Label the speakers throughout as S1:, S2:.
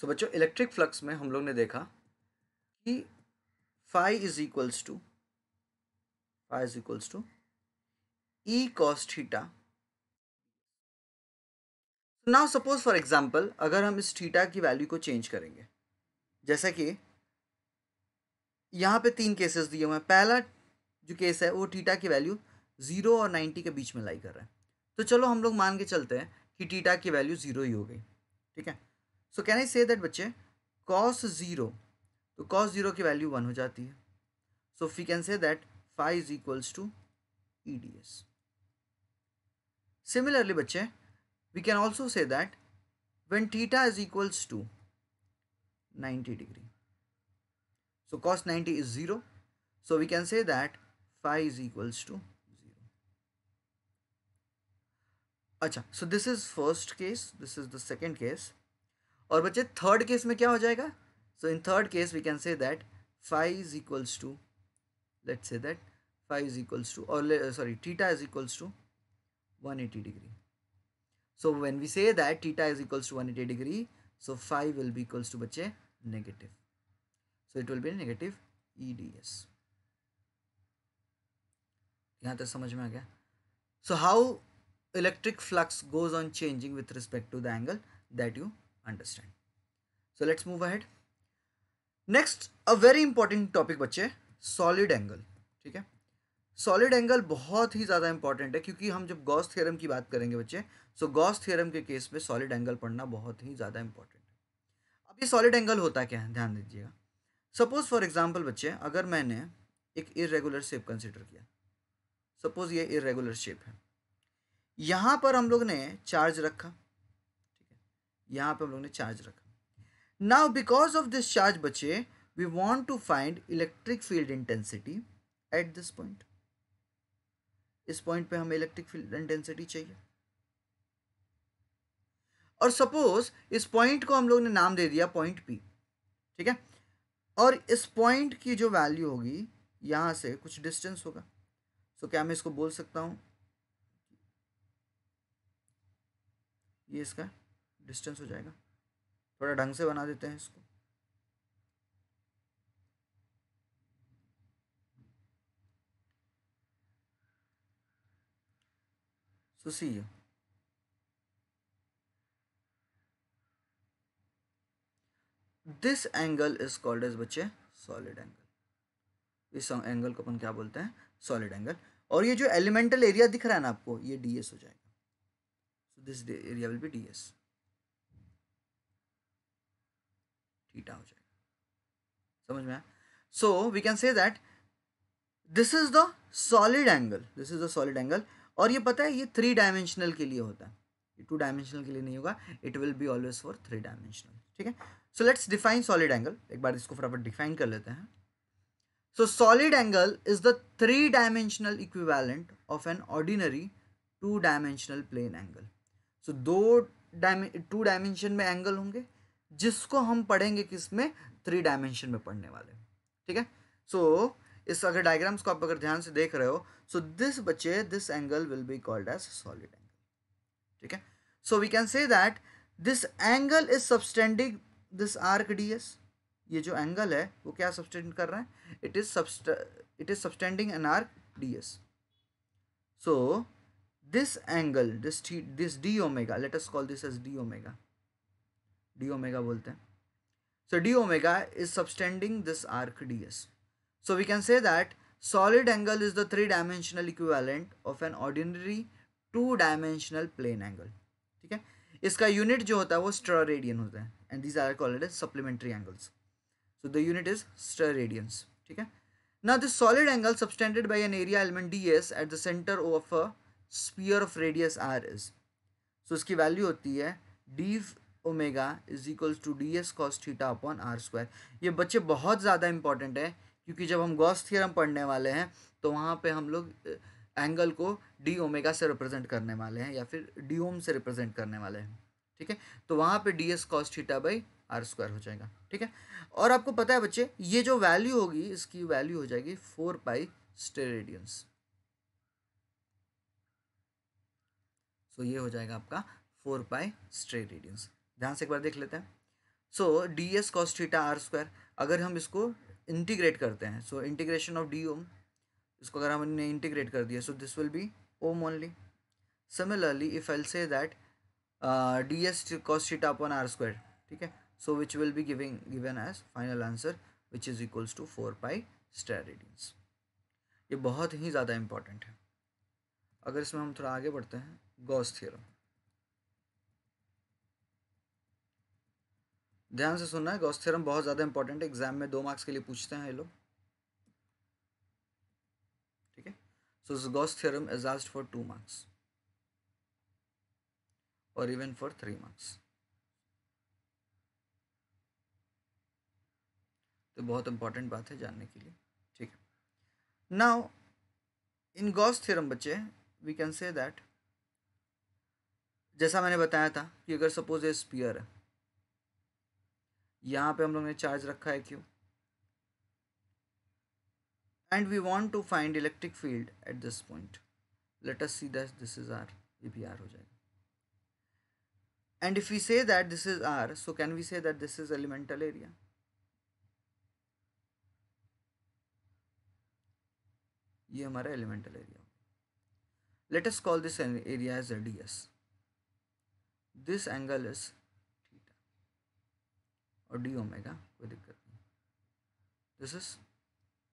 S1: सो बच्चों electric flux में हम लोग ने देखा कि phi is equals to phi is equals to E cos theta now suppose for example अगर हम इस थीटा की वैल्यू को चेंज करेंगे जैसा कि यहाँ पे तीन केसेस दिए हुए हैं पहला जो केस है वो थीटा की वैल्यू ज़ीरो और नाइन्टी के बीच में लाई कर रहा है तो चलो हम लोग मान के चलते हैं कि थीटा की वैल्यू ज़ीरो ही हो गई ठीक है सो कैन आई से दैट बच्चे कॉस जीरो तो कॉस जीरो की वैल्यू वन हो जाती है so we can say that phi is equals to E D S similarly बच्चे we can also say that when theta is equals to 90 degree so cos 90 is zero so we can say that phi is equals to zero अच्छा so this is first case this is the second case और बच्चे third case में क्या हो जाएगा so in third case we can say that phi is equals to let say that phi is equals to और sorry theta is equals to one eighty degree say that theta is equals to one eighty degree so phi will be equals to बच्चे negative so it will be negative E D S यहाँ तक समझ में आ गया so how electric flux goes on changing with respect to the angle that you understand so let's move ahead next a very important topic बच्चे solid angle ठीक है solid angle बहुत ही ज़्यादा इंपॉर्टेंट है क्योंकि हम जब गॉस थ्योरम की बात करेंगे बच्चे सो गॉस थ्योरम के केस में सॉलिड एंगल पढ़ना बहुत ही ज़्यादा इंपॉर्टेंट है अब ये सॉलिड एंगल होता क्या है ध्यान दीजिएगा सपोज फॉर एग्जाम्पल बच्चे अगर मैंने एक इरेगुलर शेप कंसिडर किया सपोज ये इरेगुलर शेप है यहाँ पर हम लोग ने चार्ज रखा यहाँ पे हम लोग ने चार्ज रखा now because of this charge बचे we want to find electric field intensity at this point इस पॉइंट पे हमें इलेक्ट्रिक फील्ड इंटेंसिटी चाहिए और सपोज इस पॉइंट को हम लोग ने नाम दे दिया पॉइंट पी ठीक है और इस पॉइंट की जो वैल्यू होगी यहाँ से कुछ डिस्टेंस होगा सो so, क्या मैं इसको बोल सकता हूँ ये इसका डिस्टेंस हो जाएगा थोड़ा ढंग से बना देते हैं इसको So see this angle is called as बच्चे सॉलिड एंगल इस एंगल को अपन क्या बोलते हैं सॉलिड एंगल और ये जो एलिमेंटल एरिया दिख रहा है ना आपको ये डीएस हो जाएगा so this area will be DS theta हो जाएगा समझ में आया so we can say that this is the solid angle this is the solid angle और ये पता है ये थ्री डायमेंशनल के लिए होता है टू डायमेंशनल के लिए नहीं होगा it will be always for three dimensional ठीक है so let's define solid angle एक बार इसको फटाफट डिफाइन कर लेते हैं so solid angle is the three dimensional equivalent of an ordinary two dimensional plane angle so दो टू डायमेंशन में एंगल होंगे जिसको हम पढ़ेंगे किस में थ्री डायमेंशन में पढ़ने वाले ठीक है सो इस अगर डायग्राम्स को आप अगर ध्यान से देख रहे हो सो दिस बच्चे this angle will be called as solid angle ठीक है so we can say that this angle is subtending this arc D S ये जो एंगल है वो क्या सब्सटेंड कर रहा है it is it is subtending an arc D S so this angle this this D omega let us call this as D omega D omega बोलते हैं D omega is is this arc D S so we can say that solid angle is the three dimensional equivalent of an ordinary two dimensional plane angle ठीक है इसका unit जो होता है वो stir steradian होता है and these are called as supplementary angles so the unit is steradians ठीक है ना this solid angle subtended by an area element D S at the centre of a sphere of radius R is so इसकी value होती है D omega is equals to D S cos theta upon are square ये बच्चे बहुत ज़्यादा important है क्योंकि जब हम गॉस थ्योरम पढ़ने वाले हैं तो वहाँ पे हम लोग एंगल को डी ओमेगा से रिप्रेजेंट करने वाले हैं या फिर डी ओम से रिप्रेजेंट करने वाले हैं ठीक है तो वहाँ पे D S cos theta by R square हो जाएगा ठीक है और आपको पता है बच्चे ये जो वैल्यू होगी इसकी वैल्यू हो जाएगी फोर पाई स्टेरेडियंस सो ये हो जाएगा आपका फोर पाई स्ट्रेट रेडियंस ध्यान से एक बार देख लेते हैं so D S cos theta R square अगर हम इसको इंटीग्रेट करते हैं so integration of D omega इसको अगर हमने इंटीग्रेट कर दिया so this will be omega only similarly if I say that D S cos theta upon are square ठीक है so which will be giving given as final answer which is equals to four pi steradians ये बहुत ही ज़्यादा important है अगर इसमें हम थोड़ा आगे बढ़ते हैं गॉस थ्योरम ध्यान से सुनना है गॉस थ्योरम बहुत ज़्यादा इंपॉर्टेंट है एग्जाम में दो मार्क्स के लिए पूछते हैं ये लोग ठीक है so Gauss theorem is asked for two marks और इवन फॉर थ्री मार्क्स तो बहुत इंपॉर्टेंट बात है जानने के लिए ठीक है नाउ इन गॉस थ्योरम बच्चे वी कैन से दैट जैसा मैंने बताया था कि अगर सपोज ये स्पीयर है यहाँ पे हम लोग ने चार्ज रखा है क्यों and we want to find electric field at this point let us see that this is R ये भी आर हो जाएगा and if you say that this is R so can we say that this is elemental area ये हमारा elemental area let us call this area as ADS this angle is और D omega कोई दिक्कत नहीं this is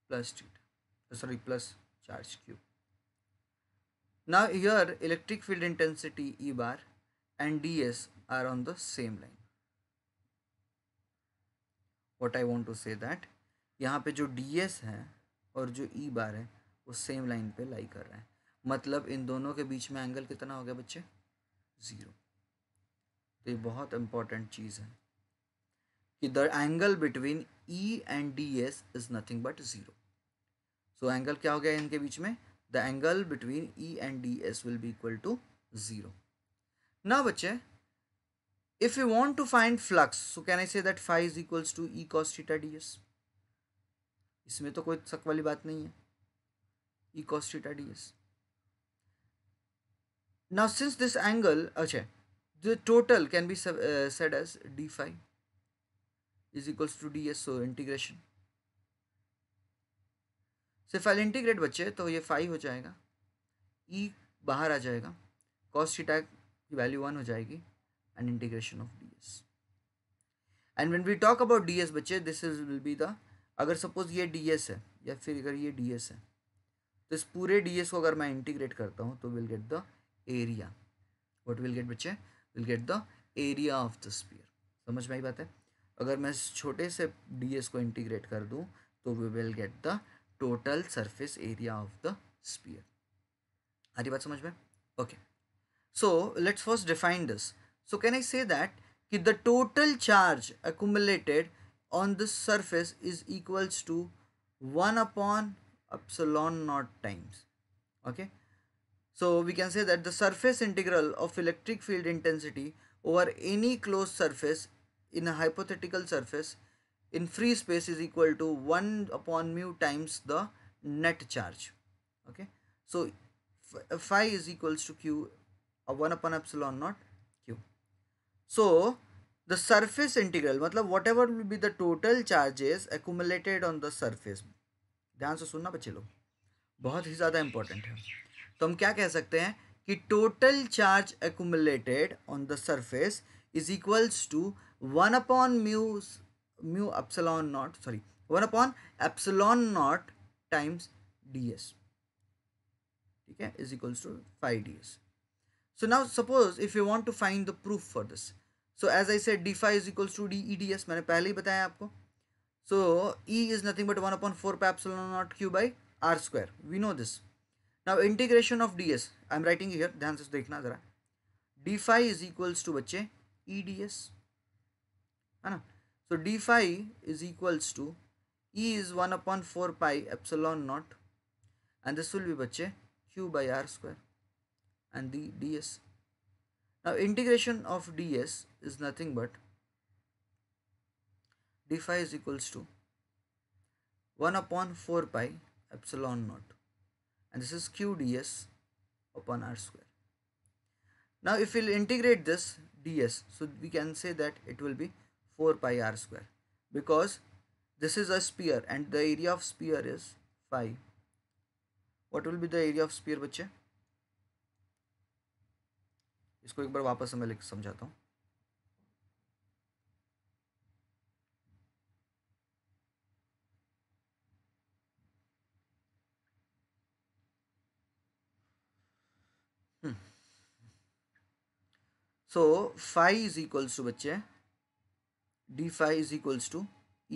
S1: plus theta sorry plus charge Q now electric field intensity E bar and D S are on the same line what I want to say that यहाँ पे जो D S है और जो ई e बार है वो same line पे लाई कर रहे हैं मतलब इन दोनों के बीच में एंगल कितना हो गया बच्चे ज़ीरो तो ये बहुत इम्पॉर्टेंट चीज़ है कि the angle between E and D S is nothing but zero so angle क्या हो गया इनके बीच में the angle between E and D S will be equal to zero ना बच्चे if you want to find flux so can I say that phi is equals to E cos theta D S इसमें तो कोई शक वाली बात नहीं है ई कॉस्टिटा डी एस ना सिंस दिस एंगल अच्छा the total can be said as D phi is equals to D S so integration सिर्फ एल इंटीग्रेट बच्चे तो ये फाइव हो जाएगा ई e बाहर आ जाएगा कॉस थीटा की वैल्यू वन हो जाएगी and integration of D S and when we talk about D S बच्चे this is will be the अगर सपोज ये डी एस है या फिर अगर ये डी एस है तो इस पूरे डी एस को अगर मैं इंटीग्रेट करता हूँ तो will get the area what will get बच्चे will get the area of the sphere समझ में आई बात है अगर मैं छोटे से डी एस को इंटीग्रेट कर दूँ तो we will get the total surface area of the sphere आधी बात समझ में okay so let's first define this so can I say that कि the total charge accumulated on the surface is equals to one upon epsilon naught times okay so we can say that the surface integral of electric field intensity over any close surface in a hypothetical surface in free space is equal to 1 upon mu times the net charge okay so phi is equals to q uh, 1 upon epsilon naught q so the surface integral matlab, whatever will be the total charges accumulated on the surface ध्यान से सुनना बच्चे लोग बहुत ही ज़्यादा important है तो हम क्या कह सकते हैं कि total charge accumulated on the surface is equals to 1 upon mu mu epsilon naught sorry 1 upon epsilon naught times ds okay is equals to phi ds so now suppose if you want to find the proof for this so as I said d phi is equals to d e ds so e is nothing but 1 upon 4 pi epsilon naught q by r square we know this now integration of ds I'm writing here ध्यान से देखना ज़रा d phi is equals to बच्चे e ds so ना so D phi is equals to E is one upon four pi epsilon and this will be bache q by r square and the ds now integration of ds is nothing but d phi is equals to 1 upon 4 pi epsilon naught and this is q ds upon r square now if we integrate this ds so we can say that it will be 4 pi r square because this is a sphere and the area of sphere is phi what will be the area of sphere बच्चे इसको एक बार वापस मैं लिख समझाता हूँ so phi is equals to बच्चे D phi is equals to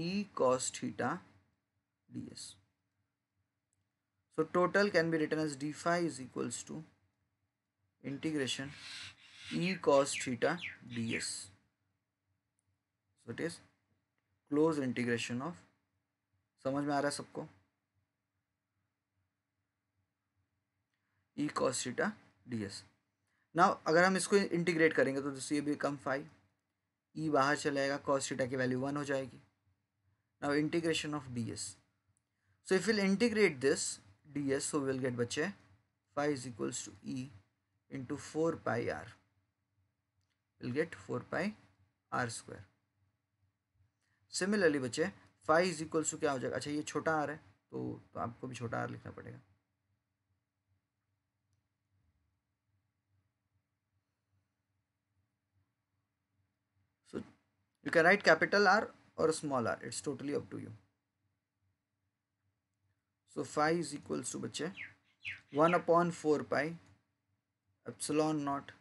S1: e cos theta ds. So total can be written as d phi is equals to integration e cos theta ds. So it is close integration of समझ में आ रहा है सबको e cos theta ds. Now अगर हम इसको integrate करेंगे तो दिस ये बिकम फाइव ई e बाहर चलाएगा कॉस थीटा की वैल्यू वन हो जाएगी now integration of D S so if will integrate this D S so will get बच्चे phi is equals to E into four pi R will get four pi are square similarly बच्चे phi is equals to क्या हो जाएगा अच्छा ये छोटा are है तो, तो आपको भी छोटा आर लिखना पड़ेगा you can write capital r or small r it's totally up to you so phi is equals to bache 1 upon 4 pi epsilon naught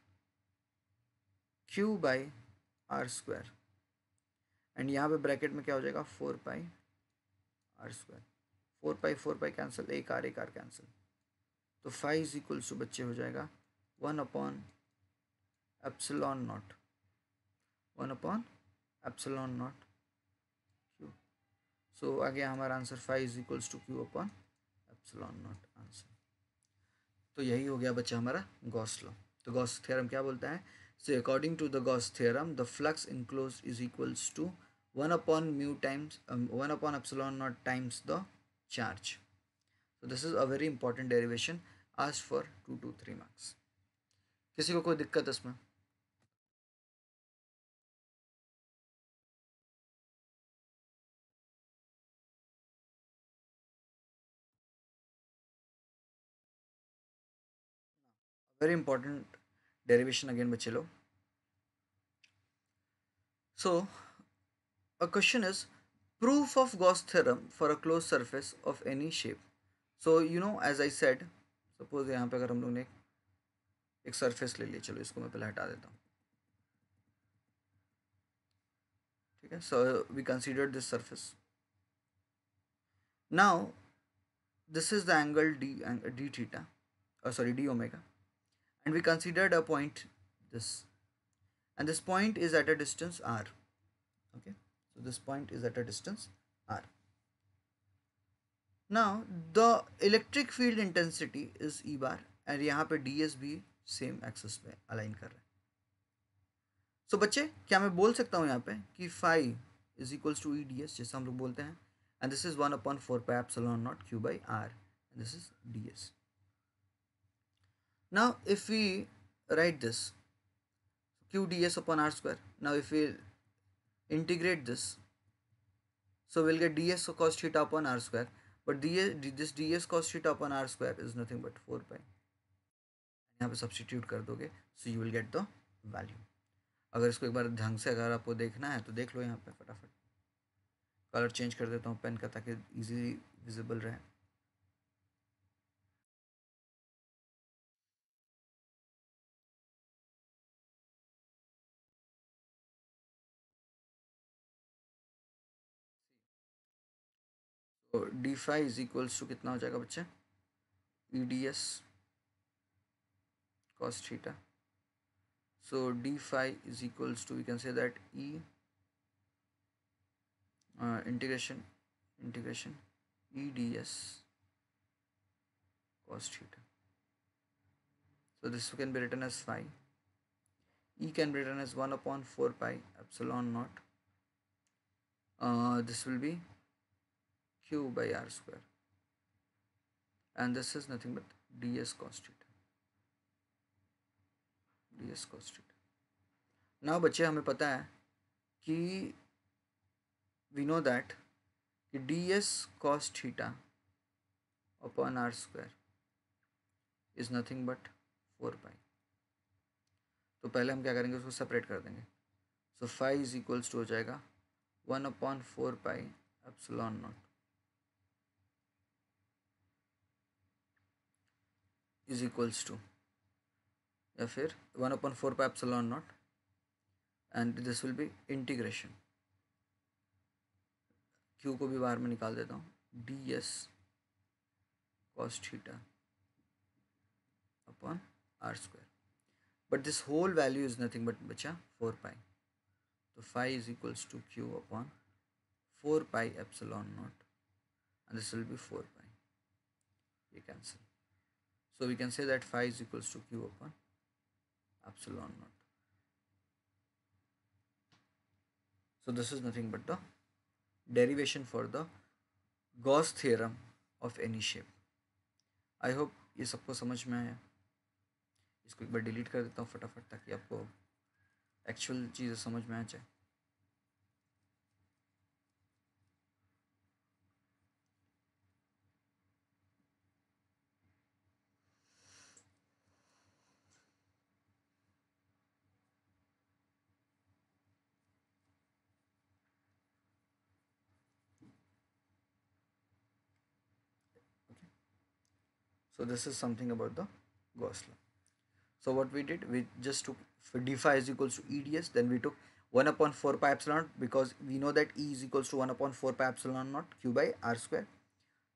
S1: q by r square and यहाँ पे ब्रैकेट में क्या हो जाएगा four pi are square four pi four pi cancel एक R एक R cancel तो phi is equals to बच्चे हो जाएगा one upon epsilon naught one upon epsilon naught Q so आ गया हमारा answer phi is equals to Q upon epsilon naught answer तो यही हो गया बच्चा हमारा गॉस लॉ तो गॉस थ्योरम क्या बोलता है so according to the Gauss theorem the flux enclose is equals to one upon mu times one upon epsilon not times the charge so this is a very important derivation आज for two to three marks किसी को कोई दिक्कत इसमें very important derivation again बच्चे लोग so a question is proof of Gauss theorem for a close surface of any shape so you know as I said suppose यहाँ पे अगर हम लोग ने एक सरफेस ले लिया चलो इसको मैं पहले हटा देता हूँ ठीक है so we consider this surface now this is the angle d d theta sorry d omega and we considered a point this and this point is at a distance r okay so this point is at a distance r now the electric field intensity is e bar and yahan pe dsb same axis pe align kar so bache kya main bol sakta hu yahan pe ki phi is equals to eds jaisa hum log bolte and this is 1 upon 4 pi epsilon not q by r and this is ds now if we write this q ds upon r square now if we integrate this so we'll get ds cos theta upon r square but ds this ds cos theta upon r square is nothing but 4 pi यहाँ पे substitute कर दोगे so you will get the value अगर इसको एक बार ढंग से अगर आपको देखना है तो देख लो यहाँ पे फटाफट कलर चेंज कर देता हूँ पेन का ताकि इजीली विजिबल रहे तो d phi is equals to कितना हो जाएगा बच्चे E D s cos theta so d phi is equals to we can say that e uh, integration integration E D cos theta so this can be written as phi e can be written as 1 upon 4 pi epsilon naught uh, this will be q by r square and this is nothing but ds cos theta ds cos theta now बच्चे हमें पता है कि we know that कि d S cos theta upon are square is nothing but four pi तो पहले हम क्या करेंगे उसको सेपरेट कर देंगे so phi is equals to हो जाएगा one upon four pi epsilon not is equals to f 1 upon 4 pi epsilon naught and this will be integration q ko bhi bar mein nikal deta hun ds cos theta upon r square but this whole value is nothing but bacha 4 pi so phi is equals to q upon 4 pi epsilon naught and this will be 4 pi you cancel So we can say that phi is equals to q upon epsilon naught. So this is nothing but the derivation for the gauss theorem of any shape i hope ye sabko samajh mein aaya isko ek bar delete kar deta hu fatafat taki aapko actual चीज़ें samajh mein aa jaye So this is something about the Gauss law. So what we did, we just took d phi is equals to EDS, then we took 1 upon 4 pi epsilon naught because we know that E is equals to 1 upon 4 pi epsilon naught Q by R square.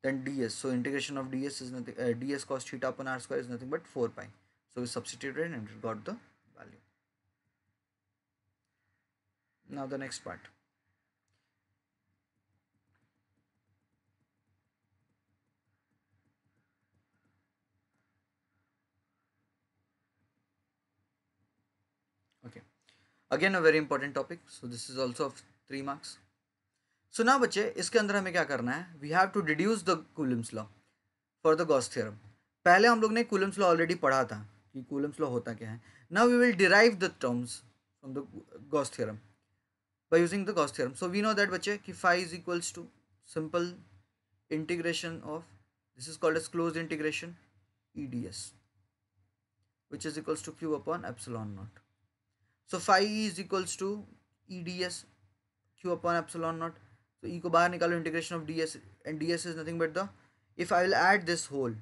S1: Then ds, so integration of ds is nothing, uh, ds cos theta upon r square is nothing but 4 pi. So we substituted and got the value. Now the next part. Again a very important topic so this is also three marks so ना बच्चे इसके अंदर हमें क्या करना है we have to deduce the Coulomb's law for the Gauss theorem पहले हम लोग ने कुलम्स लॉ ऑलरेडी पढ़ा था कि कूलम्स लॉ होता क्या है ना we will derive the terms from the Gauss theorem by using the Gauss theorem so we know that बच्चे कि phi is equals to simple integration of this is called as close integration E D s which is equals to Q upon epsilon not so phi is equals to E D s q upon epsilon not तो E को बाहर निकालो integration of D S and D S is nothing but the if I will add this whole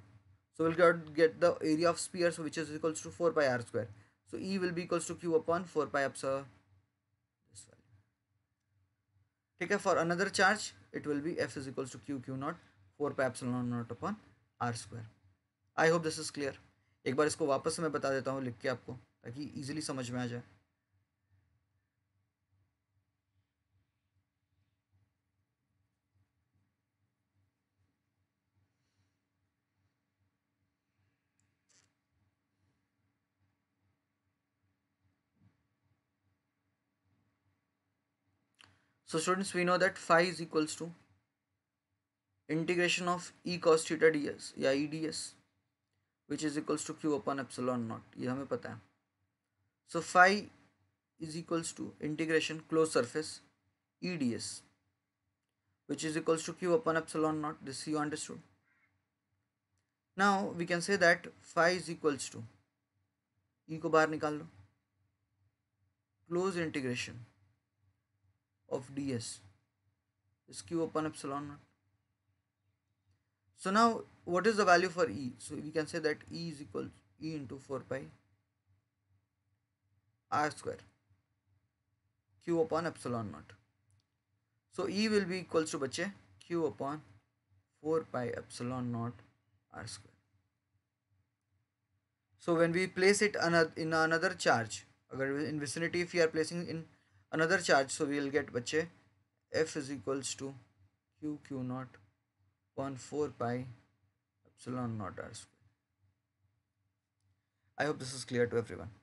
S1: so will get the area of sphere which is equals to four pi are square so E will be equals to Q upon four pi eps ठीक है for another charge it will be F is equals to q q not four pi epsilon not upon are square I hope this is clear एक बार इसको वापस मैं बता देता हूँ लिख के आपको ताकि ईजिली समझ में आ जाए so students we know that phi is equals to integration of e cos theta ds या E D s which is equals to Q upon epsilon not ये हमें पता है so phi is equals to integration close surface E D s which is equals to q upon epsilon naught this you understood now we can say that phi is equals to e को बाहर निकाल लो close integration of ds is q upon epsilon naught. So now what is the value for E? So we can say that E is equal to E into 4 pi r square q upon epsilon naught. So E will be equals to bache q upon 4 pi epsilon naught r square. So when we place it in another charge, in vicinity if we are placing in another charge so we'll get बच्चे F is equals to q q not one four pi epsilon not r square I hope this is clear to every one